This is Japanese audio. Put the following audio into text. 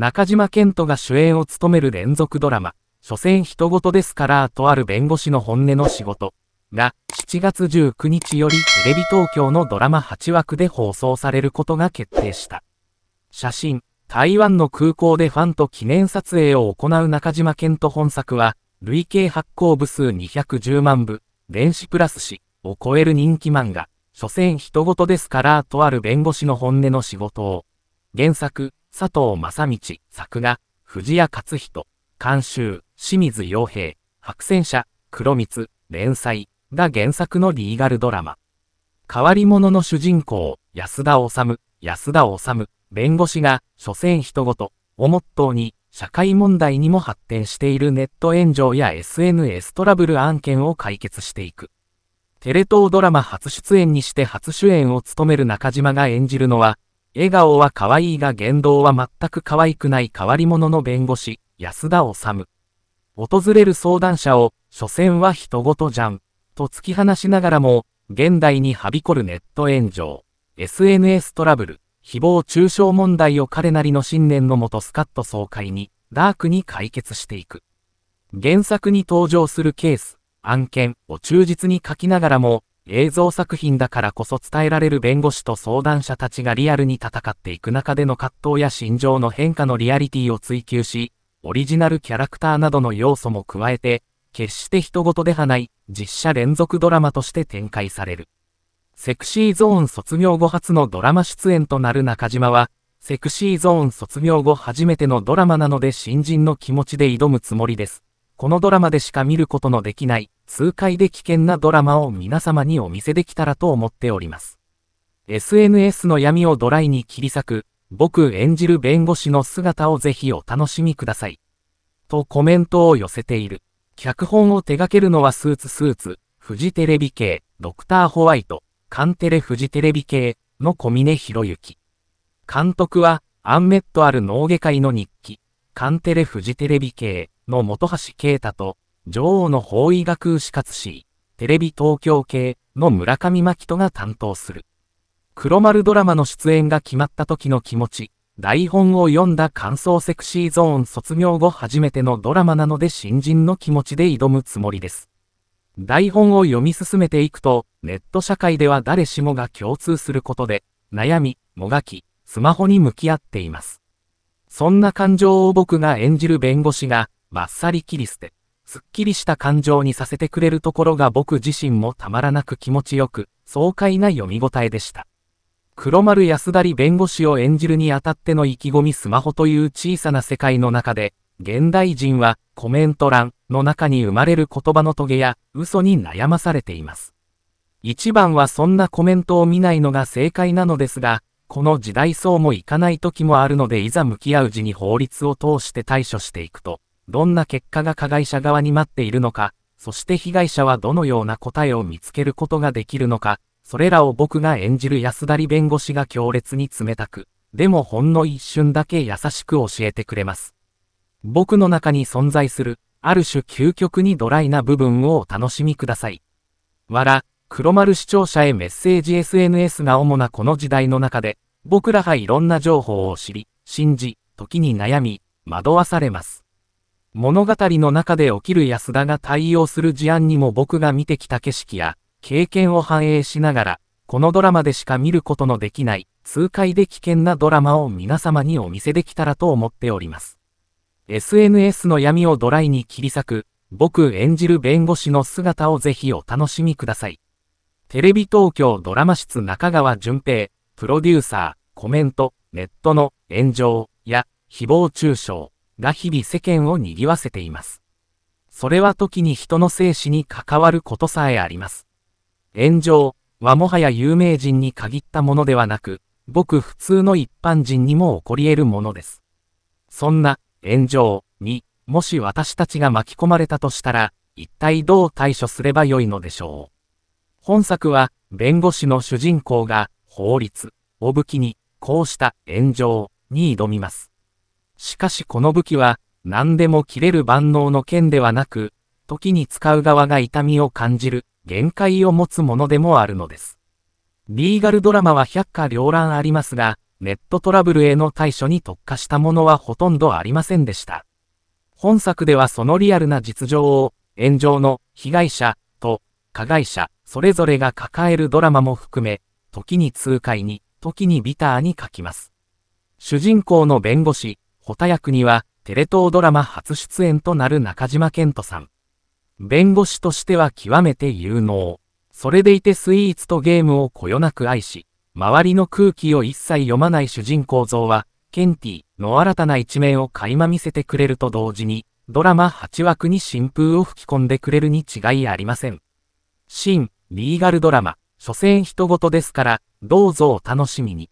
中島健人が主演を務める連続ドラマ、所詮人事ですからとある弁護士の本音の仕事が7月19日よりテレビ東京のドラマ8枠で放送されることが決定した。写真、台湾の空港でファンと記念撮影を行う中島健人本作は、累計発行部数210万部、電子プラス紙を超える人気漫画、所詮人事ですからとある弁護士の本音の仕事を原作、佐藤正道、作画、藤谷勝人、監修、清水洋平、白戦車、黒光、連載、が原作のリーガルドラマ。変わり者の主人公、安田治、安田治、弁護士が、所詮人ごと、をモットーに、社会問題にも発展しているネット炎上や SNS トラブル案件を解決していく。テレ東ドラマ初出演にして初主演を務める中島が演じるのは、笑顔は可愛いが言動は全く可愛くない変わり者の弁護士、安田治。訪れる相談者を、所詮は人事じゃん、と突き放しながらも、現代にはびこるネット炎上、SNS トラブル、誹謗中傷問題を彼なりの信念のもとスカッと爽快に、ダークに解決していく。原作に登場するケース、案件を忠実に書きながらも、映像作品だからこそ伝えられる弁護士と相談者たちがリアルに戦っていく中での葛藤や心情の変化のリアリティを追求し、オリジナルキャラクターなどの要素も加えて、決して人事ではない実写連続ドラマとして展開される。セクシーゾーン卒業後初のドラマ出演となる中島は、セクシーゾーン卒業後初めてのドラマなので新人の気持ちで挑むつもりです。このドラマでしか見ることのできない、痛快で危険なドラマを皆様にお見せできたらと思っております。SNS の闇をドライに切り裂く、僕演じる弁護士の姿をぜひお楽しみください。とコメントを寄せている。脚本を手掛けるのはスーツスーツ、フジテレビ系、ドクターホワイト、カンテレフジテレビ系の小峰博之。監督は、アンメットある脳外科医の日記、カンテレフジテレビ系の本橋啓太と、女王の法医学牛活士、テレビ東京系の村上真人が担当する。黒丸ドラマの出演が決まった時の気持ち、台本を読んだ感想セクシーゾーン卒業後初めてのドラマなので新人の気持ちで挑むつもりです。台本を読み進めていくと、ネット社会では誰しもが共通することで、悩み、もがき、スマホに向き合っています。そんな感情を僕が演じる弁護士が、バッサリ切り捨て。すっきりした感情にさせてくれるところが僕自身もたまらなく気持ちよく、爽快な読み応えでした。黒丸安田弁護士を演じるにあたっての意気込みスマホという小さな世界の中で、現代人はコメント欄の中に生まれる言葉のトゲや嘘に悩まされています。一番はそんなコメントを見ないのが正解なのですが、この時代そうもいかない時もあるのでいざ向き合う時に法律を通して対処していくと、どんな結果が加害者側に待っているのか、そして被害者はどのような答えを見つけることができるのか、それらを僕が演じる安田理弁護士が強烈に冷たく、でもほんの一瞬だけ優しく教えてくれます。僕の中に存在する、ある種究極にドライな部分をお楽しみください。わら、黒丸視聴者へメッセージ SNS が主なこの時代の中で、僕らがいろんな情報を知り、信じ、時に悩み、惑わされます。物語の中で起きる安田が対応する事案にも僕が見てきた景色や経験を反映しながら、このドラマでしか見ることのできない、痛快で危険なドラマを皆様にお見せできたらと思っております。SNS の闇をドライに切り裂く、僕演じる弁護士の姿をぜひお楽しみください。テレビ東京ドラマ室中川淳平、プロデューサー、コメント、ネットの炎上や誹謗中傷。が日々世間を賑わせています。それは時に人の生死に関わることさえあります。炎上はもはや有名人に限ったものではなく、僕普通の一般人にも起こり得るものです。そんな炎上にもし私たちが巻き込まれたとしたら、一体どう対処すればよいのでしょう。本作は弁護士の主人公が法律を武器にこうした炎上に挑みます。しかしこの武器は、何でも切れる万能の剣ではなく、時に使う側が痛みを感じる、限界を持つものでもあるのです。リーガルドラマは百花繚乱ありますが、ネットトラブルへの対処に特化したものはほとんどありませんでした。本作ではそのリアルな実情を、炎上の被害者と加害者、それぞれが抱えるドラマも含め、時に痛快に、時にビターに書きます。主人公の弁護士、保田役には、テレ東ドラマ初出演となる中島健人さん。弁護士としては極めて有能。それでいてスイーツとゲームをこよなく愛し、周りの空気を一切読まない主人公像は、ケンティの新たな一面を垣間見せてくれると同時に、ドラマ8枠に新風を吹き込んでくれるに違いありません。新、リーガルドラマ、所詮人事ですから、どうぞお楽しみに。